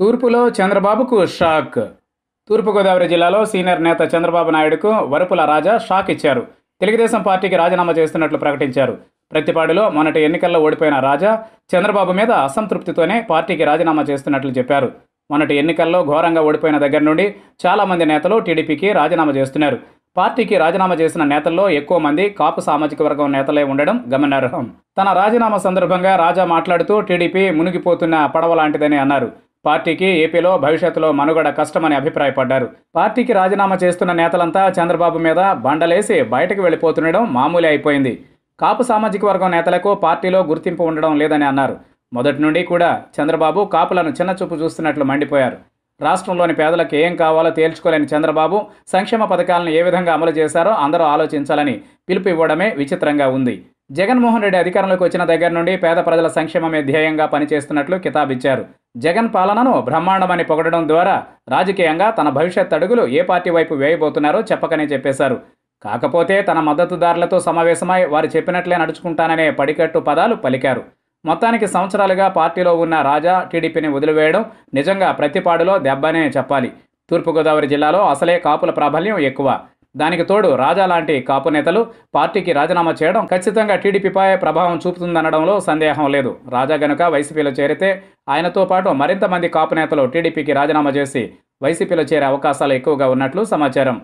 తూర్పులో చంద్రబాబుకు షాక్ తూర్పుగోదావరి జిల్లాలో సీనియర్ నేత చంద్రబాబు నాయుడుకు వరుపుల రాజా షాక్ ఇచ్చారు తెలుగుదేశం పార్టీకి రాజీనామా చేస్తున్నట్లు ప్రకటించారు ప్రతిపాడులో మొన్నటి ఎన్నికల్లో ఓడిపోయిన రాజా చంద్రబాబు మీద అసంతృప్తితోనే పార్టీకి రాజీనామా చేస్తున్నట్లు చెప్పారు మొన్నటి ఎన్నికల్లో ఘోరంగా ఓడిపోయిన దగ్గర నుండి చాలామంది నేతలు టీడీపీకి రాజీనామా చేస్తున్నారు పార్టీకి రాజీనామా చేసిన నేతల్లో ఎక్కువ మంది కాపు సామాజిక వర్గం నేతలే ఉండడం గమనార్హం తన రాజీనామా సందర్భంగా రాజా మాట్లాడుతూ టీడీపీ మునిగిపోతున్న పడవ లాంటిదని అన్నారు పార్టీకి ఏపీలో భవిష్యత్తులో మనుగడ కష్టమని అభిప్రాయపడ్డారు పార్టీకి రాజీనామా చేస్తున్న నేతలంతా చంద్రబాబు మీద బండలేసి బయటకు వెళ్ళిపోతుండడం మామూలే అయిపోయింది కాపు సామాజిక వర్గం నేతలకు పార్టీలో గుర్తింపు ఉండడం లేదని అన్నారు మొదటి నుండి కూడా చంద్రబాబు కాపులను చిన్నచూపు చూస్తున్నట్లు మండిపోయారు రాష్ట్రంలోని పేదలకు ఏం కావాలో తేల్చుకోలేని చంద్రబాబు సంక్షేమ పథకాలను ఏ విధంగా అమలు చేశారో అందరూ ఆలోచించాలని పిలుపు ఇవ్వడమే విచిత్రంగా ఉంది జగన్మోహన్ రెడ్డి అధికారంలోకి వచ్చిన దగ్గర నుండి పేద ప్రజల సంక్షేమమే ధ్యేయంగా పనిచేస్తున్నట్లు కితాబిచ్చారు జగన్ పాలనను బ్రహ్మాండమని పొగడడం ద్వారా రాజకీయంగా తన భవిష్యత్ అడుగులు ఏ పార్టీ వైపు వేయబోతున్నారో చెప్పకనే చెప్పేశారు కాకపోతే తన మద్దతుదారులతో సమావేశమై వారు చెప్పినట్లే నడుచుకుంటాననే పడికట్టు పదాలు పలికారు మొత్తానికి సంవత్సరాలుగా పార్టీలో ఉన్న రాజా టీడీపీని వదిలివేయడం నిజంగా ప్రతిపాడులో దెబ్బనే చెప్పాలి తూర్పుగోదావరి జిల్లాలో అసలే కాపుల ప్రాబల్యం ఎక్కువ దానికి తోడు రాజా లాంటి కాపు నేతలు పార్టీకి రాజీనామా చేయడం ఖచ్చితంగా టీడీపీపై ప్రభావం చూపుతుందనడంలో సందేహం లేదు రాజా గనుక వైసీపీలో చేరితే ఆయనతో పాటు మరింత మంది కాపు నేతలు టీడీపీకి రాజీనామా చేసి వైసీపీలో చేరే అవకాశాలు ఎక్కువగా ఉన్నట్లు సమాచారం